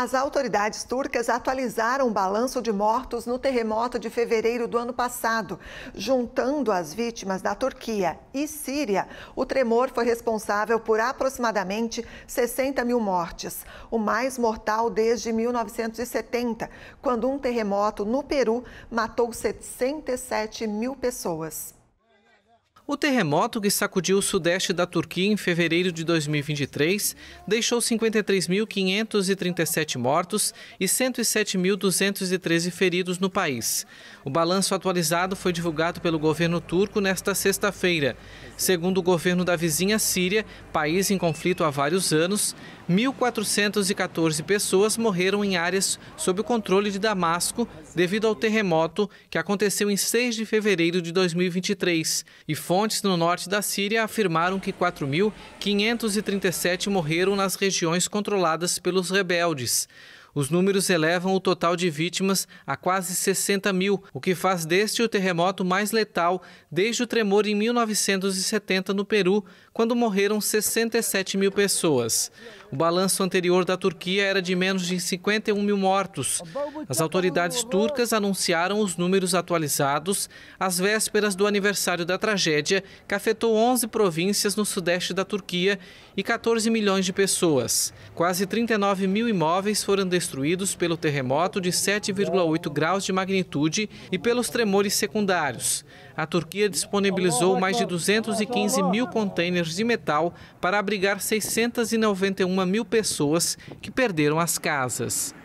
As autoridades turcas atualizaram o balanço de mortos no terremoto de fevereiro do ano passado. Juntando as vítimas da Turquia e Síria, o tremor foi responsável por aproximadamente 60 mil mortes, o mais mortal desde 1970, quando um terremoto no Peru matou 77 mil pessoas. O terremoto que sacudiu o sudeste da Turquia em fevereiro de 2023 deixou 53.537 mortos e 107.213 feridos no país. O balanço atualizado foi divulgado pelo governo turco nesta sexta-feira. Segundo o governo da vizinha Síria, país em conflito há vários anos, 1.414 pessoas morreram em áreas sob o controle de Damasco devido ao terremoto que aconteceu em 6 de fevereiro de 2023 e fontes Fontes no norte da Síria afirmaram que 4.537 morreram nas regiões controladas pelos rebeldes. Os números elevam o total de vítimas a quase 60 mil, o que faz deste o terremoto mais letal desde o tremor em 1970 no Peru, quando morreram 67 mil pessoas. O balanço anterior da Turquia era de menos de 51 mil mortos. As autoridades turcas anunciaram os números atualizados às vésperas do aniversário da tragédia, que afetou 11 províncias no sudeste da Turquia e 14 milhões de pessoas. Quase 39 mil imóveis foram destruídos destruídos pelo terremoto de 7,8 graus de magnitude e pelos tremores secundários. A Turquia disponibilizou mais de 215 mil contêineres de metal para abrigar 691 mil pessoas que perderam as casas.